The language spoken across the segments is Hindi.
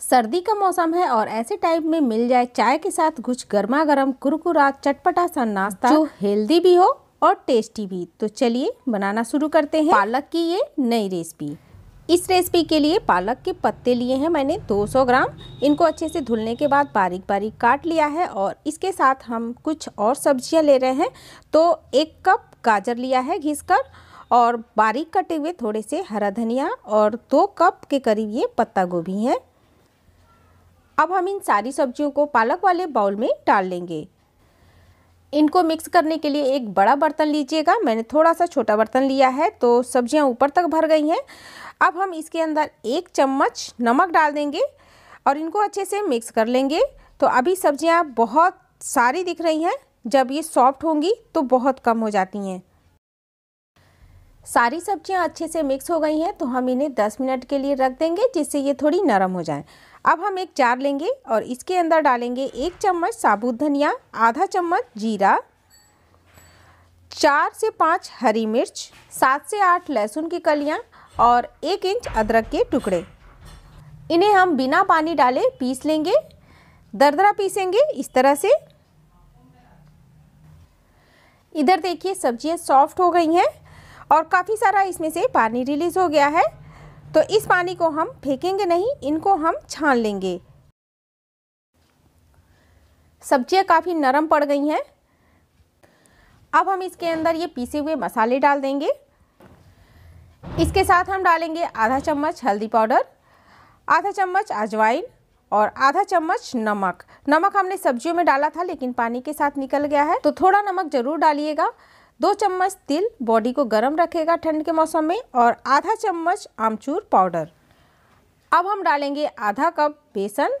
सर्दी का मौसम है और ऐसे टाइम में मिल जाए चाय के साथ कुछ गर्मा गर्म कुरकुरा चटपटा सा नाश्ता जो हेल्दी भी हो और टेस्टी भी तो चलिए बनाना शुरू करते हैं पालक की ये नई रेसिपी इस रेसिपी के लिए पालक के पत्ते लिए हैं मैंने 200 ग्राम इनको अच्छे से धुलने के बाद बारीक बारीक काट लिया है और इसके साथ हम कुछ और सब्जियां ले रहे हैं तो एक कप गाजर लिया है घिस कर और बारीक कटे हुए थोड़े से हरा धनिया और दो कप के करीब ये पत्ता गोभी है अब हम इन सारी सब्जियों को पालक वाले बाउल में डाल लेंगे इनको मिक्स करने के लिए एक बड़ा बर्तन लीजिएगा मैंने थोड़ा सा छोटा बर्तन लिया है तो सब्जियां ऊपर तक भर गई हैं अब हम इसके अंदर एक चम्मच नमक डाल देंगे और इनको अच्छे से मिक्स कर लेंगे तो अभी सब्जियां बहुत सारी दिख रही हैं जब ये सॉफ्ट होंगी तो बहुत कम हो जाती हैं सारी सब्जियाँ अच्छे से मिक्स हो गई हैं तो हम इन्हें दस मिनट के लिए रख देंगे जिससे ये थोड़ी नरम हो जाए अब हम एक जार लेंगे और इसके अंदर डालेंगे एक चम्मच साबुत धनिया आधा चम्मच जीरा चार से पाँच हरी मिर्च सात से आठ लहसुन की कलियाँ और एक इंच अदरक के टुकड़े इन्हें हम बिना पानी डाले पीस लेंगे दरदरा पीसेंगे इस तरह से इधर देखिए सब्जियाँ सॉफ्ट हो गई हैं और काफ़ी सारा इसमें से पानी रिलीज़ हो गया है तो इस पानी को हम फेंकेंगे नहीं इनको हम छान लेंगे सब्जियां काफ़ी नरम पड़ गई हैं अब हम इसके अंदर ये पीसे हुए मसाले डाल देंगे इसके साथ हम डालेंगे आधा चम्मच हल्दी पाउडर आधा चम्मच अजवाइन और आधा चम्मच नमक नमक हमने सब्जियों में डाला था लेकिन पानी के साथ निकल गया है तो थोड़ा नमक ज़रूर डालिएगा दो चम्मच तिल बॉडी को गर्म रखेगा ठंड के मौसम में और आधा चम्मच आमचूर पाउडर अब हम डालेंगे आधा कप बेसन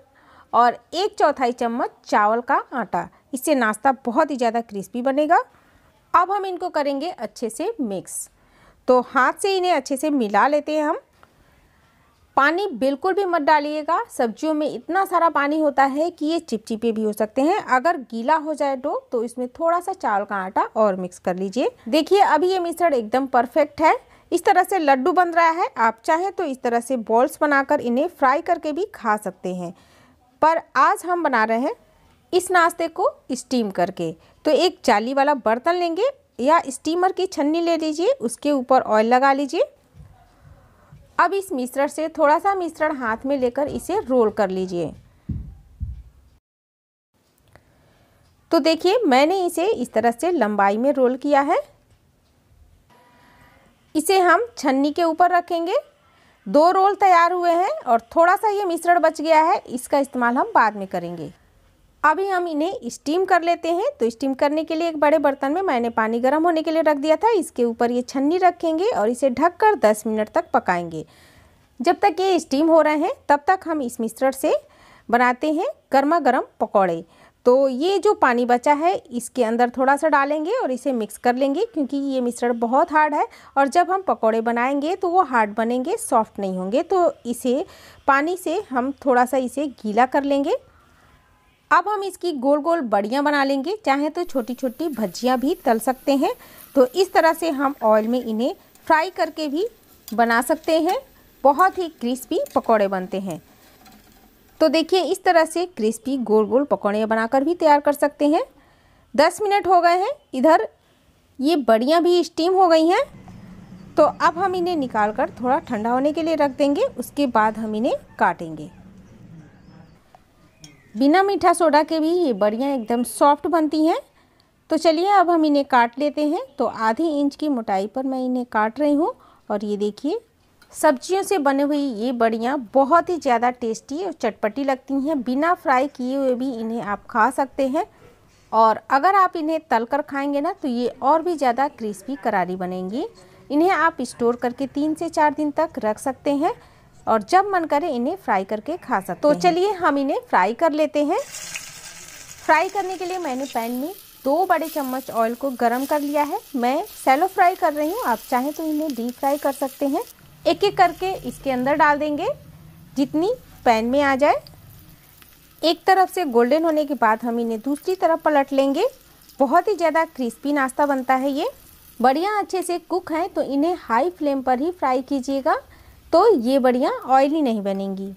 और एक चौथाई चम्मच चावल का आटा इससे नाश्ता बहुत ही ज़्यादा क्रिस्पी बनेगा अब हम इनको करेंगे अच्छे से मिक्स तो हाथ से इन्हें अच्छे से मिला लेते हैं हम पानी बिल्कुल भी मत डालिएगा सब्जियों में इतना सारा पानी होता है कि ये चिपचिपे भी हो सकते हैं अगर गीला हो जाए डो तो इसमें थोड़ा सा चावल का आटा और मिक्स कर लीजिए देखिए अभी ये मिश्रण एकदम परफेक्ट है इस तरह से लड्डू बन रहा है आप चाहें तो इस तरह से बॉल्स बनाकर इन्हें फ्राई करके भी खा सकते हैं पर आज हम बना रहे हैं इस नाश्ते को स्टीम करके तो एक जाली वाला बर्तन लेंगे या स्टीमर की छन्नी ले लीजिए उसके ऊपर ऑयल लगा लीजिए अब इस मिश्रण से थोड़ा सा मिश्रण हाथ में लेकर इसे रोल कर लीजिए तो देखिए मैंने इसे इस तरह से लंबाई में रोल किया है इसे हम छन्नी के ऊपर रखेंगे दो रोल तैयार हुए हैं और थोड़ा सा ये मिश्रण बच गया है इसका इस्तेमाल हम बाद में करेंगे अभी हम इन्हें स्टीम कर लेते हैं तो स्टीम करने के लिए एक बड़े बर्तन में मैंने पानी गर्म होने के लिए रख दिया था इसके ऊपर ये छन्नी रखेंगे और इसे ढककर 10 मिनट तक पकाएंगे जब तक ये स्टीम हो रहे हैं तब तक हम इस मिश्रण से बनाते हैं गर्मा गर्म पकौड़े तो ये जो पानी बचा है इसके अंदर थोड़ा सा डालेंगे और इसे मिक्स कर लेंगे क्योंकि ये मिश्रण बहुत हार्ड है और जब हम पकौड़े बनाएंगे तो वो हार्ड बनेंगे सॉफ्ट नहीं होंगे तो इसे पानी से हम थोड़ा सा इसे गीला कर लेंगे अब हम इसकी गोल गोल बड़ियाँ बना लेंगे चाहे तो छोटी छोटी भजियाँ भी तल सकते हैं तो इस तरह से हम ऑयल में इन्हें फ्राई करके भी बना सकते हैं बहुत ही क्रिस्पी पकौड़े बनते हैं तो देखिए इस तरह से क्रिस्पी गोल गोल पकौड़े बनाकर भी तैयार कर सकते हैं दस मिनट हो गए हैं इधर ये बड़ियाँ भी स्टीम हो गई हैं तो अब हम इन्हें निकाल कर थोड़ा ठंडा होने के लिए रख देंगे उसके बाद हम इन्हें काटेंगे बिना मीठा सोडा के भी ये बढ़िया एकदम सॉफ्ट बनती हैं तो चलिए अब हम इन्हें काट लेते हैं तो आधी इंच की मोटाई पर मैं इन्हें काट रही हूँ और ये देखिए सब्जियों से बनी हुई ये बड़ियाँ बहुत ही ज़्यादा टेस्टी और चटपटी लगती हैं बिना फ्राई किए हुए भी इन्हें आप खा सकते हैं और अगर आप इन्हें तल कर खाएँगे ना तो ये और भी ज़्यादा क्रिस्पी करारी बनेंगी इन्हें आप स्टोर करके तीन से चार दिन तक रख सकते हैं और जब मन करे इन्हें फ्राई करके खा सकते तो चलिए हम इन्हें फ्राई कर लेते हैं फ्राई करने के लिए मैंने पैन में दो बड़े चम्मच ऑयल को गर्म कर लिया है मैं सैलो फ्राई कर रही हूँ आप चाहें तो इन्हें डीप फ्राई कर सकते हैं एक एक करके इसके अंदर डाल देंगे जितनी पैन में आ जाए एक तरफ से गोल्डन होने के बाद हम इन्हें दूसरी तरफ पलट लेंगे बहुत ही ज़्यादा क्रिस्पी नाश्ता बनता है ये बढ़िया अच्छे से कुक हैं तो इन्हें हाई फ्लेम पर ही फ्राई कीजिएगा तो ये बड़ियाँ ऑयली नहीं बनेंगी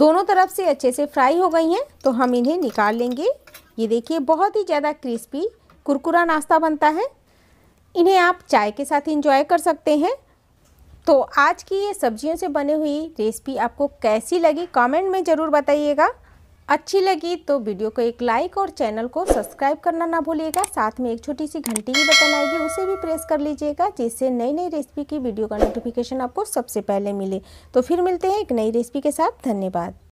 दोनों तरफ से अच्छे से फ्राई हो गई हैं तो हम इन्हें निकाल लेंगे ये देखिए बहुत ही ज़्यादा क्रिस्पी कुरकुरा नाश्ता बनता है इन्हें आप चाय के साथ इंजॉय कर सकते हैं तो आज की ये सब्जियों से बनी हुई रेसिपी आपको कैसी लगी कमेंट में ज़रूर बताइएगा अच्छी लगी तो वीडियो को एक लाइक और चैनल को सब्सक्राइब करना ना भूलिएगा साथ में एक छोटी सी घंटी भी बटन आएगी उसे भी प्रेस कर लीजिएगा जिससे नई नई रेसिपी की वीडियो का नोटिफिकेशन आपको सबसे पहले मिले तो फिर मिलते हैं एक नई रेसिपी के साथ धन्यवाद